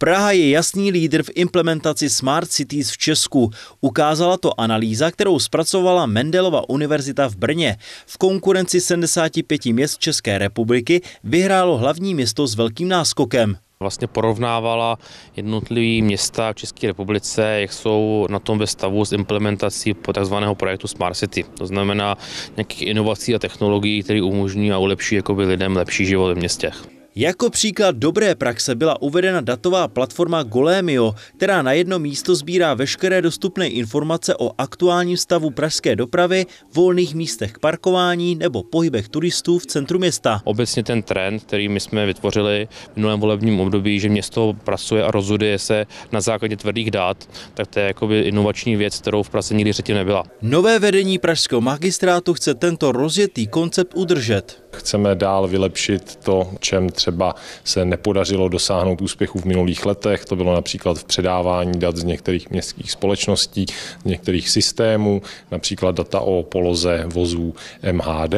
Praha je jasný lídr v implementaci Smart Cities v Česku. Ukázala to analýza, kterou zpracovala Mendelova univerzita v Brně. V konkurenci 75 měst České republiky vyhrálo hlavní město s velkým náskokem vlastně porovnávala jednotlivý města v České republice, jak jsou na tom ve stavu s implementací tzv. projektu Smart City. To znamená nějakých inovací a technologií, které umožní a ulepší jakoby lidem lepší život v městech. Jako příklad dobré praxe byla uvedena datová platforma Golemio, která na jedno místo sbírá veškeré dostupné informace o aktuálním stavu pražské dopravy, volných místech parkování nebo pohybech turistů v centru města. Obecně ten trend, který my jsme vytvořili v minulém volebním období, že město pracuje a rozhoduje se na základě tvrdých dat, tak to je jakoby inovační věc, kterou v Praze nikdy předtím nebyla. Nové vedení pražského magistrátu chce tento rozjetý koncept udržet. Chceme dál vylepšit to, čem třeba se nepodařilo dosáhnout úspěchu v minulých letech. To bylo například v předávání dat z některých městských společností, z některých systémů, například data o poloze vozů MHD.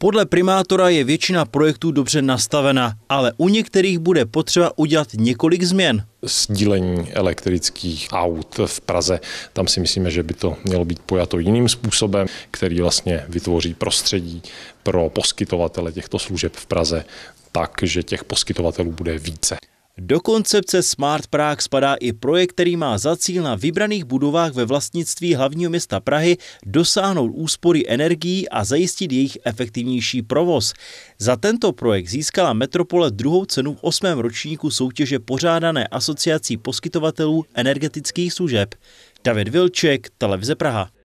Podle primátora je většina projektů dobře nastavena, ale u některých bude potřeba udělat několik změn. Sdílení elektrických aut v Praze, tam si myslíme, že by to mělo být pojato jiným způsobem, který vlastně vytvoří prostředí pro poskytovatele těchto služeb v Praze, takže těch poskytovatelů bude více. Do koncepce Smart Prague spadá i projekt, který má za cíl na vybraných budovách ve vlastnictví hlavního města Prahy dosáhnout úspory energií a zajistit jejich efektivnější provoz. Za tento projekt získala Metropole druhou cenu v osmém ročníku soutěže pořádané asociací poskytovatelů energetických služeb. David Vilček, Televize Praha.